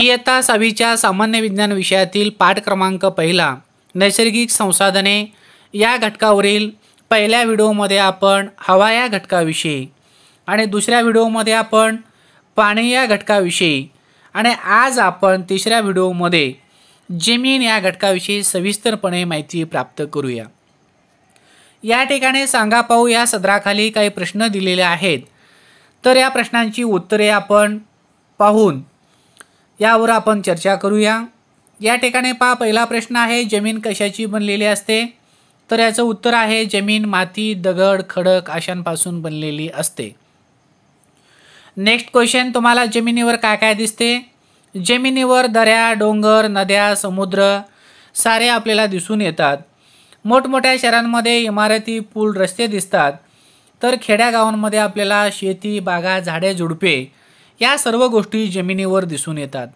इयत्ता सहावीच्या सामान्य विज्ञान विषयातील पाठ क्रमांक पहिला नैसर्गिक संसाधने या घटकावरील पहिल्या व्हिडिओमध्ये आपण हवा या घटकाविषयी आणि दुसऱ्या व्हिडिओमध्ये आपण पाणी या घटकाविषयी आणि आज आपण तिसऱ्या व्हिडिओमध्ये जमीन या घटकाविषयी सविस्तरपणे माहिती प्राप्त करूया या ठिकाणी सांगा पाहू या सदराखाली काही प्रश्न दिलेले आहेत तर या प्रश्नांची उत्तरे आपण पाहून यावर आपण चर्चा करूया या ठिकाणी पहा पहिला प्रश्न आहे जमीन कशाची बनलेली असते तर याचं उत्तर आहे जमीन माती दगड खडक अशांपासून बनलेली असते नेक्स्ट क्वेश्चन तुम्हाला जमिनीवर काय काय दिसते जमिनीवर दऱ्या डोंगर नद्या समुद्र सारे आपल्याला दिसून येतात मोठमोठ्या शहरांमध्ये इमारती पूल रस्ते दिसतात तर खेड्यागावांमध्ये आपल्याला शेती बागा झाडे झुडपे या सर्व गोष्टी जमिनीवर दिसून येतात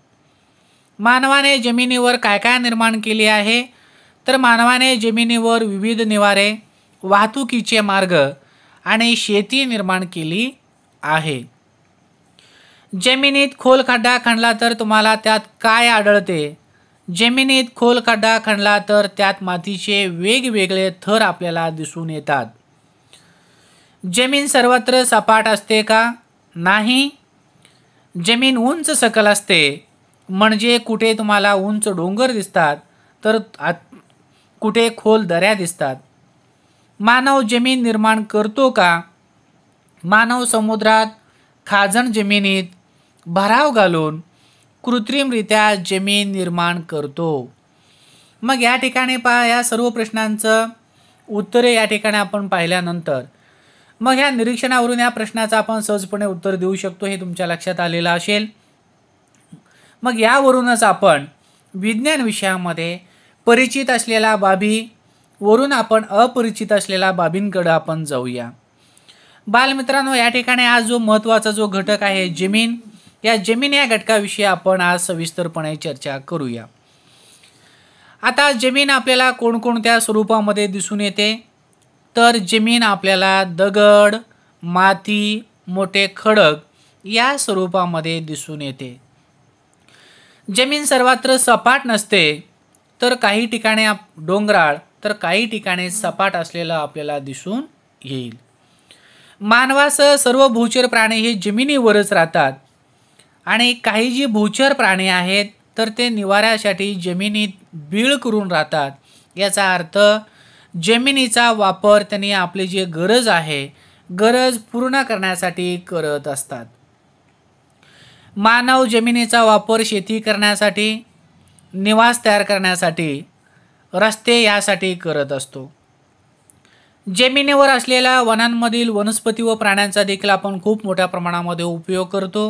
मानवाने जमिनीवर काय काय निर्माण केले आहे तर मानवाने जमिनीवर विविध निवारे वाहतुकीचे मार्ग आणि शेती निर्माण केली आहे जमिनीत खोल खड्डा खणला तर तुम्हाला त्यात काय आढळते जमिनीत खोल खड्डा खणला तर त्यात मातीचे वेगवेगळे थर आपल्याला दिसून येतात जमीन सर्वत्र सपाट असते का नाही जमीन उंच सकल असते म्हणजे कुठे तुम्हाला उंच डोंगर दिसतात तर कुठे खोल दऱ्या दिसतात मानव जमीन निर्माण करतो का मानव समुद्रात खाजण जमिनीत भराव घालून कृत्रिमरित्या जमीन निर्माण करतो मग या ठिकाणी पहा या सर्व प्रश्नांचं उत्तरे या ठिकाणी आपण पाहिल्यानंतर मग ह्या निरीक्षणावरून या प्रश्नाचं आपण सहजपणे उत्तर देऊ शकतो हे तुमच्या लक्षात आलेलं असेल मग यावरूनच आपण विज्ञान विषयामध्ये परिचित असलेल्या बाबी वरून आपण अपरिचित असलेल्या बाबींकडं आपण जाऊया बालमित्रांनो या ठिकाणी आज जो महत्त्वाचा जो घटक आहे जमीन या जमीन या घटकाविषयी आपण आज सविस्तरपणे चर्चा करूया आता जमीन आपल्याला कोणकोणत्या स्वरूपामध्ये दिसून येते तर जमीन आपल्याला दगड माती मोठे खडक या स्वरूपामध्ये दिसून येते जमीन सर्वत्र सपाट नसते तर काही ठिकाणी आप डोंगराळ तर काही ठिकाणी सपाट असलेलं आपल्याला दिसून येईल मानवासह सर्व भूचर प्राणी हे जमिनीवरच राहतात आणि काही जी भूचर प्राणी आहेत तर ते निवाऱ्यासाठी जमिनीत बीळ करून राहतात याचा अर्थ जमिनीचा वापर त्यांनी आपली जी गरज आहे गरज पूर्ण करण्यासाठी करत असतात मानव जमिनीचा वापर शेती करण्यासाठी निवास तयार करण्यासाठी रस्ते यासाठी करत असतो जमिनीवर असलेल्या वनांमधील वनस्पती व प्राण्यांचा देखील आपण खूप मोठ्या प्रमाणामध्ये उपयोग करतो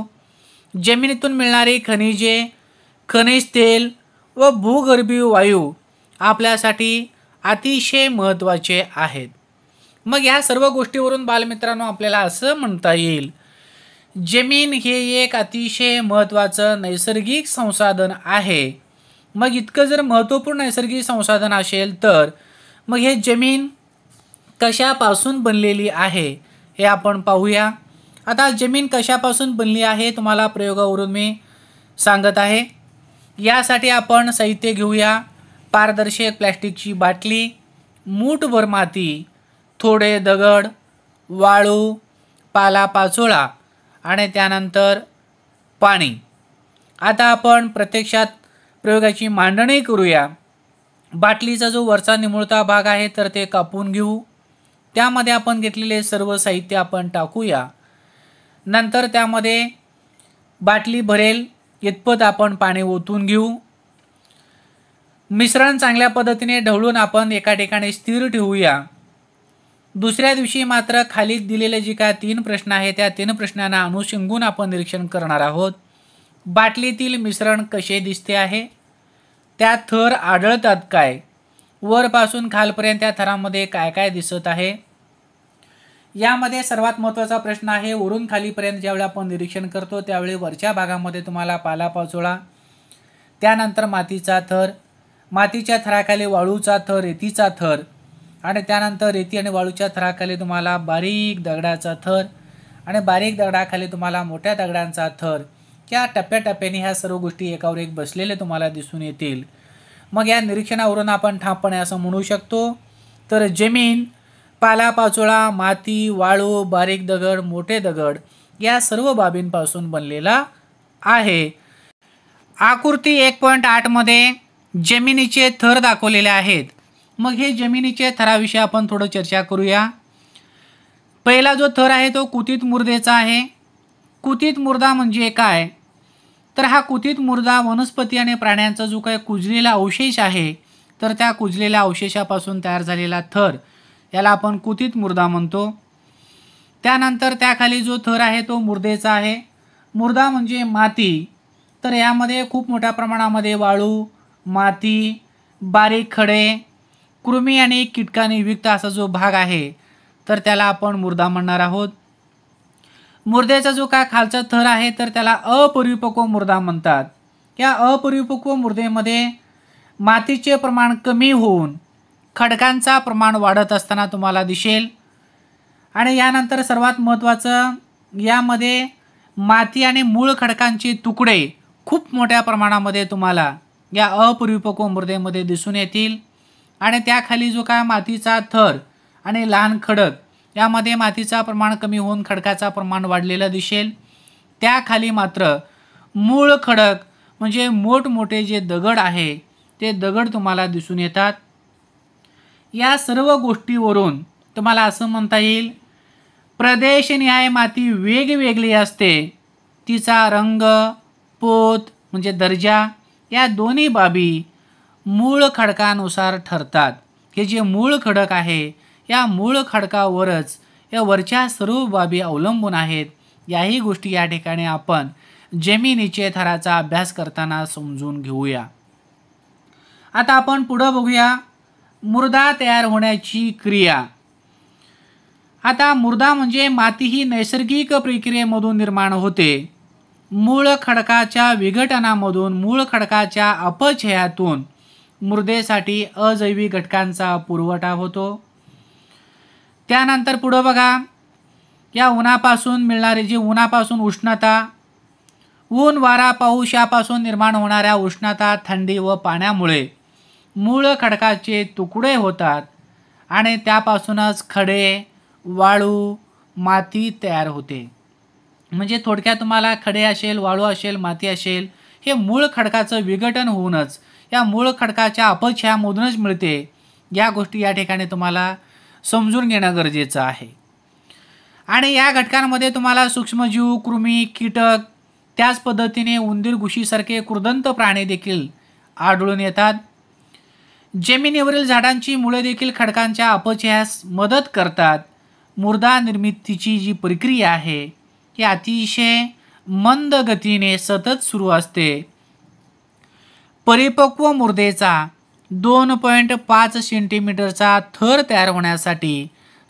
जमिनीतून मिळणारी खनिजे खनिज तेल व भूगर्भी वायू आपल्यासाठी अतिशय महत्त्वाचे आहेत मग ह्या सर्व गोष्टीवरून बालमित्रांनो आपल्याला असं म्हणता येईल जमीन हे एक अतिशय महत्त्वाचं नैसर्गिक संसाधन आहे मग इतकं जर महत्त्वपूर्ण नैसर्गिक संसाधन असेल तर मग हे जमीन कशापासून बनलेली आहे हे आपण पाहूया आता जमीन कशापासून बनली आहे तुम्हाला प्रयोगावरून मी सांगत आहे यासाठी आपण साहित्य घेऊया पारदर्शक प्लॅस्टिकची बाटली मूठभर माती थोडे दगड वाळू पालापाचोळा आणि त्यानंतर पाणी आता आपण प्रत्यक्षात प्रयोगाची मांडणी करूया बाटलीचा जो वरचा निमुळता भाग आहे तर ते कापून घेऊ त्यामध्ये आपण घेतलेले सर्व साहित्य आपण टाकूया नंतर त्यामध्ये बाटली भरेल इतपत आपण पाणी ओतून घेऊ मिश्रण चांगल्या पद्धतीने ढवळून आपण एका ठिकाणी स्थिर ठेवूया दुसऱ्या दिवशी मात्र खाली दिलेले जे काय तीन प्रश्न आहे त्या तीन प्रश्नांना अनुषंगून आपण निरीक्षण करणार आहोत बाटलीतील मिश्रण कसे दिसते आहे त्या थर आढळतात काय वरपासून खालपर्यंत त्या थरामध्ये काय काय दिसत आहे यामध्ये सर्वात महत्त्वाचा प्रश्न आहे वरून खालीपर्यंत ज्यावेळी आपण निरीक्षण करतो त्यावेळी वरच्या भागामध्ये तुम्हाला पालापाचोळा त्यानंतर मातीचा थर मातीच्या थराखाली वाळूचा थर रेतीचा थर आणि त्यानंतर रेती आणि वाळूच्या थराखाली तुम्हाला बारीक दगडाचा थर आणि बारीक दगडाखाली तुम्हाला मोठ्या दगडांचा थर या टप्प्याटप्प्याने ह्या सर्व गोष्टी एकावर एक बसलेले तुम्हाला दिसून येतील मग या निरीक्षणावरून आपण ठामपणे असं म्हणू शकतो तर जमीन पालापाचोळा माती वाळू बारीक दगड मोठे दगड या सर्व बाबींपासून बनलेला आहे आकृती एक पॉईंट आठमध्ये जमिनीचे थर दाखवलेले आहेत मग हे जमिनीचे थराविषयी आपण थोडं चर्चा करूया पहिला जो थर आहे तो कुतीत मुर्देचा आहे कुतीत मुर्दा म्हणजे काय तर हा कुतीत मुर्दा वनस्पती आणि प्राण्यांचा जो काही कुजलेला अवशेष आहे तर त्या कुजलेल्या अवशेषापासून तयार झालेला थर याला आपण कुतीत मुर्दा म्हणतो त्यानंतर त्याखाली जो थर आहे तो मुर्देचा आहे मुर्दा म्हणजे माती तर यामध्ये खूप मोठ्या प्रमाणामध्ये वाळू माती बारीक खडे कृमी आणि किटकाने युक्त असा जो भाग आहे तर त्याला आपण मुर्दा म्हणणार आहोत मुर्द्याचा जो काय खालचा थर आहे तर त्याला अपरिपक्व मुर्दा म्हणतात या अपरिपक्व मुर्देमध्ये मातीचे प्रमाण कमी होऊन खडकांचा प्रमाण वाढत असताना तुम्हाला दिसेल आणि यानंतर सर्वात महत्त्वाचं यामध्ये माती आणि मूळ खडकांचे तुकडे खूप मोठ्या प्रमाणामध्ये तुम्हाला या अपरिपक्व मृदेमध्ये दिसून येतील आणि त्याखाली जो काय मातीचा थर आणि लहान खडक यामध्ये मातीचा प्रमाण कमी होऊन खडकाचा प्रमाण वाढलेला दिसेल त्याखाली मात्र मूळ खडक म्हणजे मोठमोठे जे दगड आहे ते दगड तुम्हाला दिसून येतात या सर्व गोष्टीवरून तुम्हाला असं म्हणता येईल प्रदेशनिहाय माती वेगवेगळी असते तिचा रंग पोत म्हणजे दर्जा या दोन्ही बाबी मूळ खडकानुसार ठरतात हे जे मूळ खडक आहे या मूळ खडकावरच या वरच्या सर्व बाबी अवलंबून आहेत याही गोष्टी या ठिकाणी आपण जेमिनीचे थराचा अभ्यास करताना समजून घेऊया आता आपण पुढं बघूया मुर्दा तयार होण्याची क्रिया आता मुर्दा म्हणजे माती ही नैसर्गिक प्रक्रियेमधून निर्माण होते मूळ खडकाच्या विघटनामधून मूळ खडकाच्या अपचयातून मृदेसाठी अजैवी घटकांचा पुरवठा होतो त्यानंतर पुढं बघा या उन्हापासून मिळणारी जी उन्हापासून उष्णता ऊन वारा पाऊस यापासून निर्माण होणाऱ्या उष्णता थंडी व पाण्यामुळे मूळ खडकाचे तुकडे होतात आणि त्यापासूनच खडे वाळू माती तयार होते म्हणजे थोडक्यात तुम्हाला खडे असेल वाळू असेल माती असेल हे मूळ खडकाचं विघटन होऊनच या मूळ खडकाच्या अपक्षयामधूनच मिळते या गोष्टी या ठिकाणी तुम्हाला समजून घेणं गरजेचं आहे आणि या घटकांमध्ये तुम्हाला सूक्ष्मजीव कृमी कीटक त्याच पद्धतीने उंदीर गुशीसारखे कृदंत प्राणी देखील आढळून येतात जमिनीवरील झाडांची मुळे देखील खडकांच्या अपचयास मदत करतात मुर्दा निर्मितीची जी प्रक्रिया आहे हे अतिशय मंद गतीने सतत सुरू असते परिपक्व मुर्देचा दोन पॉईंट पाच सेंटीमीटरचा थर तयार होण्यासाठी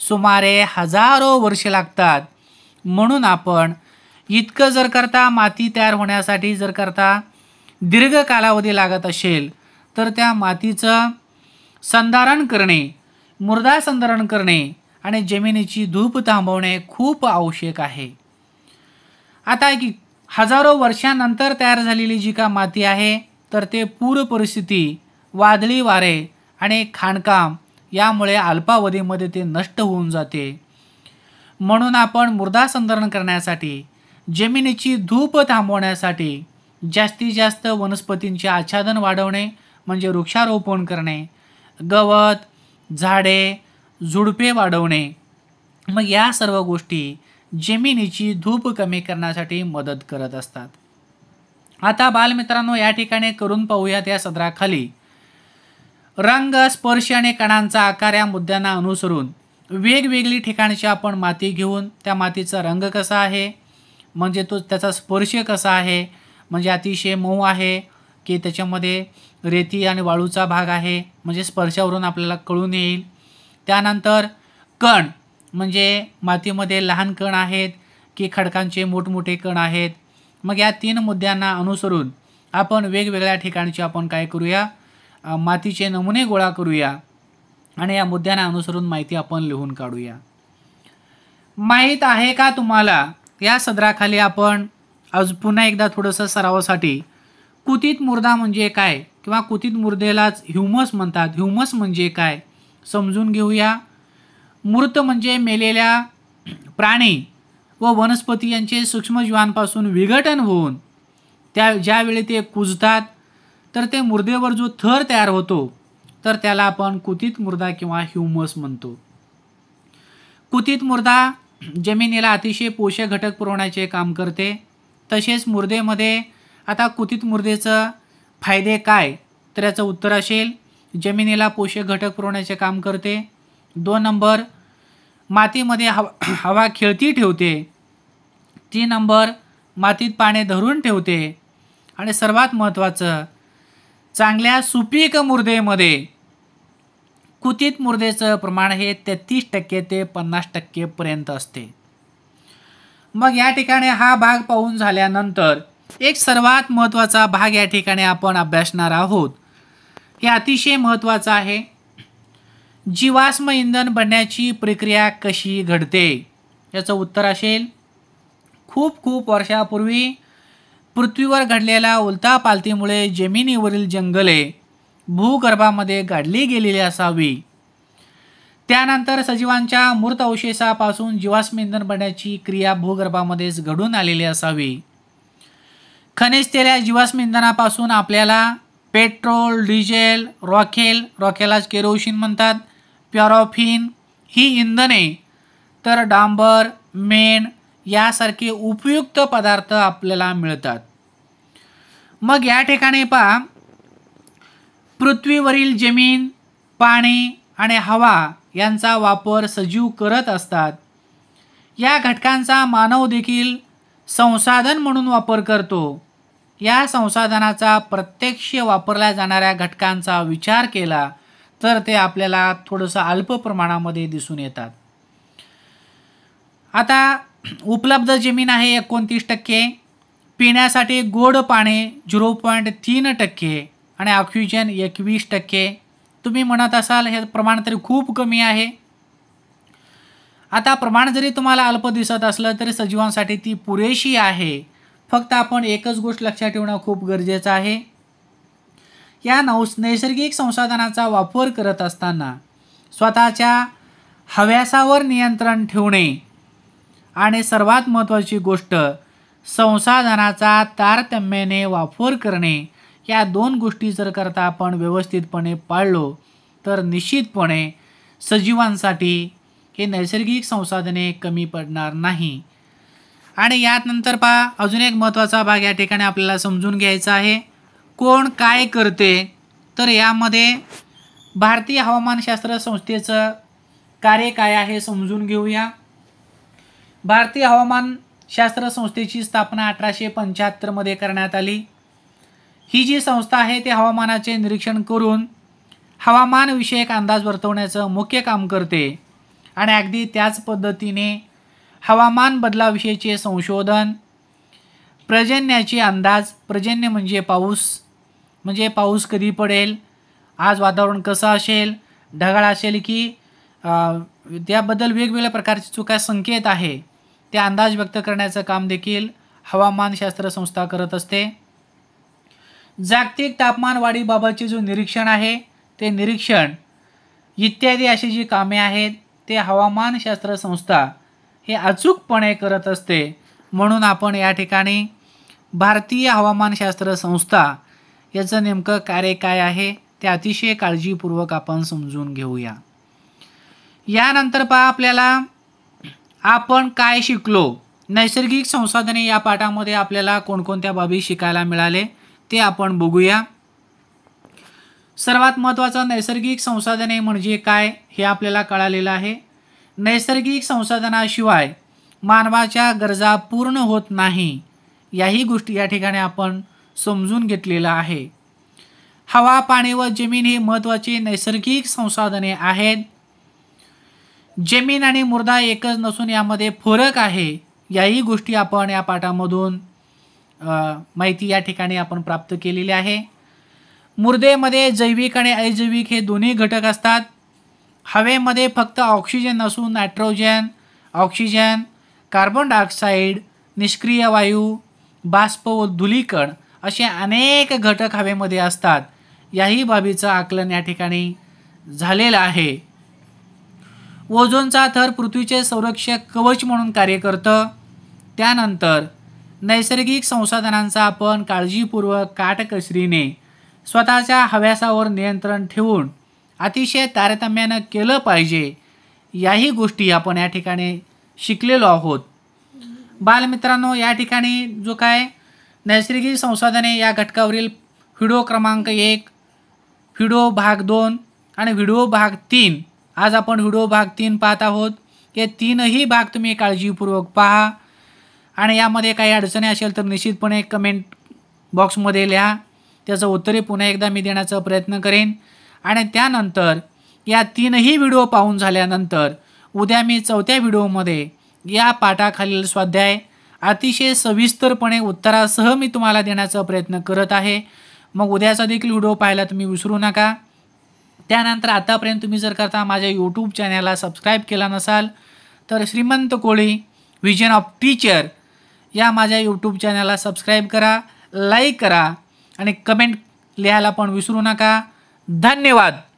सुमारे हजारो वर्षे लागतात म्हणून आपण इतकं जर करता माती तयार होण्यासाठी जर करता दीर्घ कालावधी लागत असेल तर त्या मातीचं संधारण करणे मृदा संधारण करणे आणि जमिनीची धूप थांबवणे खूप आवश्यक आहे आता की हजारो वर्षांनंतर तयार झालेली जी का माती आहे तर ते पूर परिस्थिती वादळी वारे आणि खाणकाम यामुळे अल्पावधीमध्ये ते नष्ट होऊन जाते म्हणून आपण मृदा संधारण करण्यासाठी जमिनीची धूप थांबवण्यासाठी जास्तीत जास्त वनस्पतींचे आच्छादन वाढवणे म्हणजे वृक्षारोपण करणे गवत झाडे झुडपे वाढवणे मग या सर्व गोष्टी जमिनीची धूप कमी करण्यासाठी मदत करत असतात आता बालमित्रांनो या ठिकाणी करून पाहूयात या सदराखाली रंग स्पर्श आणि कणांचा आकार या मुद्द्यांना अनुसरून वेगवेगळी ठिकाणची आपण माती घेऊन त्या मातीचा रंग कसा आहे म्हणजे तो त्याचा स्पर्श कसा आहे म्हणजे अतिशय मऊ आहे की त्याच्यामध्ये रेती आणि वाळूचा भाग आहे म्हणजे स्पर्शावरून आपल्याला कळून येईल त्यानंतर कण म्हणजे मातीमध्ये लहान कण आहेत की खडकांचे मोठमोठे कण आहेत मग या तीन मुद्द्यांना अनुसरून आपण वेगवेगळ्या ठिकाणची आपण काय करूया मातीचे नमुने गोळा करूया आणि या मुद्द्यांना अनुसरून माहिती आपण लिहून काढूया माहीत आहे का तुम्हाला या सदराखाली आपण आज पुन्हा एकदा थोडंसं सरावासाठी कुतीत मुर्दा म्हणजे काय किंवा कुतीत मुर्देलाच ह्युमस म्हणतात ह्युमस म्हणजे काय समजून घेऊया मृत म्हणजे मेलेल्या प्राणी व वनस्पती यांचे सूक्ष्मजीवांपासून विघटन होऊन त्या ज्यावेळी ते कुजतात तर ते मुर्देवर जो थर तयार होतो तर त्याला आपण कुतीत मृदा किंवा ह्युमस म्हणतो कुतीत मुर्दा जमिनीला अतिशय पोषक घटक पुरवण्याचे काम करते तसेच मुर्देमध्ये आता कुतीत मुर्देचं फायदे काय तर याचं उत्तर असेल जमिनीला पोषक घटक पुरवण्याचे काम करते दोन नंबर मातीमध्ये हवा हवा खेळती ठेवते तीन नंबर मातीत पाणी धरून ठेवते आणि सर्वात महत्त्वाचं चांगल्या सुपीक मुर्देमध्ये कुतीत मुर्देचं प्रमाण हे तेहतीस टक्के ते पन्नास टक्केपर्यंत असते मग या ठिकाणी हा भाग पाहून झाल्यानंतर एक सर्वात महत्त्वाचा भाग या ठिकाणी आपण अभ्यासणार आहोत हे अतिशय महत्त्वाचं आहे जीवाश्म इंधन बनण्याची प्रक्रिया कशी घडते याचं उत्तर असेल खूप खूप वर्षापूर्वी पृथ्वीवर घडलेल्या उलता पालतीमुळे जमिनीवरील जंगले भूगर्भामध्ये गाडली गेलेली असावी त्यानंतर सजीवांच्या मृत अवशेषापासून जीवाश्म इंधन बनण्याची क्रिया भूगर्भामध्येच घडून आलेली असावी खनिज तेल्या जीवाश्म इंधनापासून आपल्याला पेट्रोल डिझेल रॉकेल रॉखेलाच केरोशिन म्हणतात पॅरॉफिन ही इंधने तर डांबर मेण यासारखे उपयुक्त पदार्थ आपल्याला मिळतात मग या ठिकाणी पहा पृथ्वीवरील जमीन पाणी आणि हवा यांचा वापर सजीव करत असतात या घटकांचा मानव देखील संसाधन म्हणून वापर करतो या संसाधनाचा प्रत्यक्ष वापरल्या जाणाऱ्या घटकांचा विचार केला तर ते आपल्याला थोडंसं अल्प प्रमाणामध्ये दिसून येतात आता उपलब्ध जमीन आहे एकोणतीस टक्के पिण्यासाठी गोड पाणी झिरो पॉईंट तीन टक्के आणि ऑक्सिजन एकवीस टक्के तुम्ही म्हणत असाल हे प्रमाण तरी खूप कमी आहे आता प्रमाण जरी तुम्हाला अल्प दिसत असलं तरी सजीवांसाठी ती पुरेशी आहे फक्त आपण एकच गोष्ट लक्षात ठेवणं खूप गरजेचं आहे या नौस नैसर्गिक संसाधनाचा वापर करत असताना स्वतःच्या हव्यासावर नियंत्रण ठेवणे आणि सर्वात महत्त्वाची गोष्ट संसाधनाचा तारतम्याने वापर करणे या दोन गोष्टी जर करता आपण व्यवस्थितपणे पाळलो तर निश्चितपणे सजीवांसाठी हे नैसर्गिक संसाधने कमी पडणार नाही आणि यानंतर पहा अजून एक महत्त्वाचा भाग या ठिकाणी आपल्याला समजून घ्यायचा आहे कोण काय करते तर यामध्ये भारतीय हवामानशास्त्र संस्थेचं कार्य काय आहे समजून घेऊया भारतीय हवामानशास्त्र संस्थेची स्थापना अठराशे पंच्याहत्तरमध्ये करण्यात आली ही जी संस्था आहे ते हवामानाचे निरीक्षण करून हवामानविषयक अंदाज वर्तवण्याचं मुख्य काम करते आणि अगदी त्याच पद्धतीने हवामान बदलाविषयीचे संशोधन पर्जन्याचे अंदाज प्रजन्य म्हणजे पाऊस म्हणजे पाऊस कधी पडेल आज वातावरण कसं असेल ढगाळ असेल की त्याबद्दल वेगवेगळ्या प्रकारचे जो काय संकेत आहे ते अंदाज व्यक्त करण्याचं काम देखील हवामानशास्त्र संस्था करत असते जागतिक तापमान वाढीबाबतचे जो निरीक्षण आहे ते निरीक्षण इत्यादी अशी जी कामे आहेत ते हवामानशास्त्र संस्था हे अचूकपणे करत असते म्हणून आपण या ठिकाणी भारतीय हवामानशास्त्र संस्था याचं नेमकं कार्य काय आहे ते अतिशय काळजीपूर्वक आपण समजून घेऊया यानंतर पहा आपल्याला आपण काय शिकलो नैसर्गिक संसाधने या पाठामध्ये आपल्याला कोणकोणत्या बाबी शिकायला मिळाले ते आपण बघूया सर्वात महत्त्वाचं नैसर्गिक संसाधने म्हणजे काय हे आपल्याला कळालेलं आहे नैसर्गिक संसाधनाशिवाय मानवाच्या गरजा पूर्ण होत नाही याही गोष्टी या ठिकाणी आपण समजून घेतलेला आहे हवा पाणी व जमीन हे महत्त्वाची नैसर्गिक संसाधने आहेत जमीन आणि मृदा एकच नसून यामध्ये फरक आहे याही गोष्टी आपण या पाठामधून माहिती या ठिकाणी आपण प्राप्त केलेली आहे मृदेमध्ये जैविक आणि अजैविक हे दोन्ही घटक असतात हवेमध्ये फक्त ऑक्सिजन असून नायट्रोजन ऑक्सिजन कार्बन डायऑक्साईड निष्क्रिय वायू बाष्प व धुलीकण असे अनेक घटक हवेमध्ये असतात याही बाबीचं आकलन या ठिकाणी झालेलं आहे ओझोनचा थर पृथ्वीचे संरक्षक कवच म्हणून कार्य करतं त्यानंतर नैसर्गिक संसाधनांचा आपण काळजीपूर्वक काटकसरीने स्वतःच्या हव्यासावर नियंत्रण ठेवून अतिशय तारतम्यानं केलं पाहिजे याही गोष्टी आपण या ठिकाणी शिकलेलो आहोत बालमित्रांनो या ठिकाणी जो काय नैसर्गिक संसाधने या घटकावरील व्हिडिओ क्रमांक एक व्हिडिओ भाग दोन आणि व्हिडिओ भाग तीन आज आपण व्हिडिओ भाग तीन पाहत आहोत हे तीनही भाग तुम्ही काळजीपूर्वक पहा आणि यामध्ये काही अडचणी असेल तर निश्चितपणे कमेंट बॉक्समध्ये लिहा त्याचं उत्तरही पुन्हा एकदा मी देण्याचा प्रयत्न करेन आणि त्यानंतर या तीनही व्हिडिओ पाहून झाल्यानंतर उद्या मी चौथ्या व्हिडिओमध्ये या पाठाखालील स्वाध्याय अतिशय सविस्तरपणे उत्तरासह मी तुम्हाला देण्याचा प्रयत्न करत आहे मग उद्याचा देखील व्हिडिओ पाहायला तुम्ही विसरू नका त्यानंतर आतापर्यंत तुम्ही जर करता माझ्या यूट्यूब चॅनलला सबस्क्राईब केला नसाल तर श्रीमंत कोळी व्हिजन ऑफ टीचर या माझ्या यूट्यूब चॅनलला सबस्क्राईब करा लाईक करा आणि कमेंट लिहायला पण विसरू नका धन्यवाद